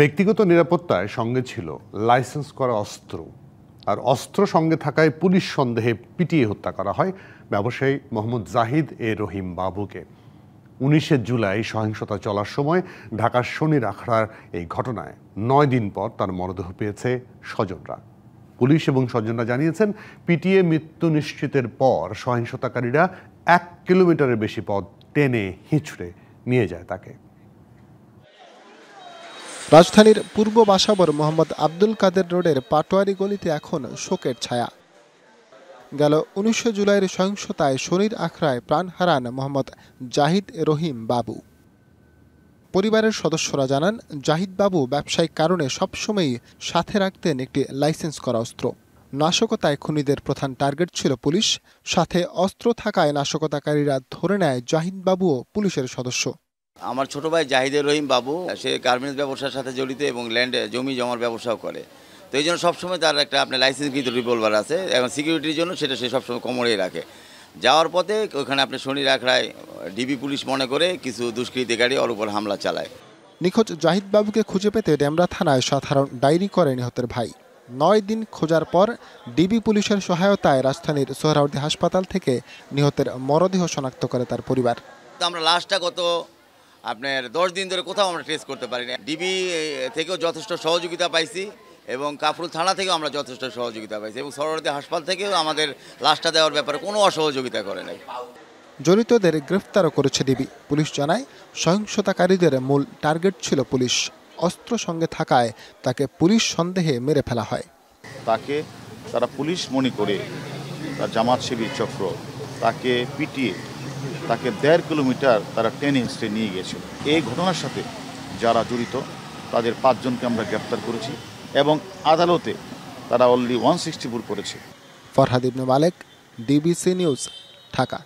ব্যক্তিগত নিরাপত্তায় সঙ্গে ছিল লাইসেন্স করা অস্ত্র আর অস্ত্র সঙ্গে থাকায় পুলিশ সন্দেহে পিটিয়ে হত্যা করা হয় ব্যবসায়ী মোহাম্মদ জাহিদ এ রহিম বাবুকে উনিশে জুলাই সহিংসতা চলার সময় ঢাকার শনি রাখড়ার এই ঘটনায় নয় দিন পর তার মরদেহ পেয়েছে স্বজনরা পুলিশ এবং স্বজনরা জানিয়েছেন পিটিএ মৃত্যু নিশ্চিতের পর সহিংসতাকারীরা এক কিলোমিটারের বেশি পথ টেনে হিঁচড়ে নিয়ে যায় তাকে রাজধানীর পূর্ব বাসাবর মোহাম্মদ আব্দুল কাদের রোডের পাটোয়ারি গলিতে এখন শোকের ছায়া গেল উনিশশো জুলাইয়ের সহিংসতায় শরীর আখড়ায় প্রাণ হারান মোহাম্মদ জাহিদ রহিম বাবু পরিবারের সদস্যরা জানান জাহিদ বাবু ব্যবসায়িক কারণে সবসময়ই সাথে রাখতেন একটি লাইসেন্স করা অস্ত্র নাশকতায় খুনিদের প্রধান টার্গেট ছিল পুলিশ সাথে অস্ত্র থাকায় নাশকতাকারীরা ধরে নেয় জাহিদ বাবুও পুলিশের সদস্য আমার ছোট ভাই জাহিদুর রহিম বাবু সে গার্মেন্টস ব্যবসার সাথে জড়িত এবং ল্যান্ড জমি জমার ব্যবসাও করে তো এই জন্য সবসময় তার একটা আপনার লাইসেন্সকৃত রিভলভার আছে এবং সিকিউরিটির জন্য সেটা সে সবসময় কোমরেই রাখে যাওয়ার পথে ওখানে আপনি শনি রাখড়ায় ডিবি পুলিশ মনে করে কিছু দুষ্কৃতী গাড়ি ওর উপর হামলা চালায় নিখোঁজ জাহিদ বাবুকে খুঁজে পেতে ডেমরা থানায় সাধারণ ডায়েরি করে নিহতের ভাই নয় দিন খোঁজার পর ডিবি পুলিশের সহায়তায় রাজধানীর সোহরাওয়ার্দী হাসপাতাল থেকে নিহতের মরদেহ শনাক্ত করে তার পরিবার আমরা লাশটা গত আপনার দশ দিন ধরে কোথাও আমরা ট্রেস করতে পারি না ডিবি থেকেও যথেষ্ট সহযোগিতা পাইছি এবং কাফরুল থানা থেকেও আমরা যথেষ্ট সহযোগিতা পাইছি এবং সরোবরদী হাসপাতাল থেকেও আমাদের লাশটা দেওয়ার ব্যাপারে কোনো অসহযোগিতা করে নাই জড়িতদের গ্রেফতারও করেছে ডিবি পুলিশ জানায় সহিংসতাকারীদের মূল টার্গেট ছিল পুলিশ অস্ত্র সঙ্গে থাকায় তাকে পুলিশ সন্দেহে মেরে ফেলা হয় তাকে তারা পুলিশ মনে করে তার জামাত শিবির চক্র তাকে পিটিয়ে তাকে দেড় কিলোমিটার তারা টেনে হিস্ট্রে নিয়ে গিয়েছিল এই ঘটনার সাথে যারা জড়িত তাদের পাঁচজনকে আমরা গ্রেপ্তার করেছি এবং আদালতে তারা অলরেডি ওয়ান সিক্সটি ফোর করেছে ফরহাদ ইবনু মালেক ডিবিসি নিউজ ঢাকা